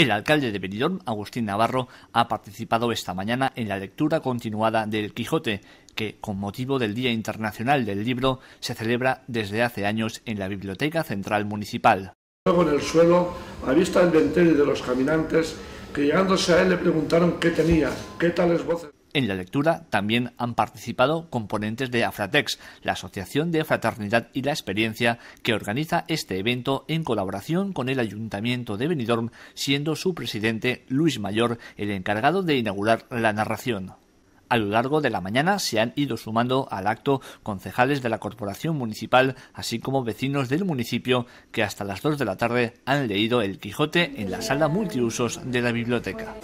El alcalde de Benidorm, Agustín Navarro, ha participado esta mañana en la lectura continuada del Quijote, que, con motivo del Día Internacional del Libro, se celebra desde hace años en la Biblioteca Central Municipal. Luego en el suelo, a vista del de los caminantes, que llegándose a él le preguntaron qué tenía, qué tales voces. En la lectura también han participado componentes de Afratex, la Asociación de Fraternidad y la Experiencia, que organiza este evento en colaboración con el Ayuntamiento de Benidorm, siendo su presidente Luis Mayor el encargado de inaugurar la narración. A lo largo de la mañana se han ido sumando al acto concejales de la Corporación Municipal, así como vecinos del municipio que hasta las 2 de la tarde han leído El Quijote en la sala multiusos de la biblioteca.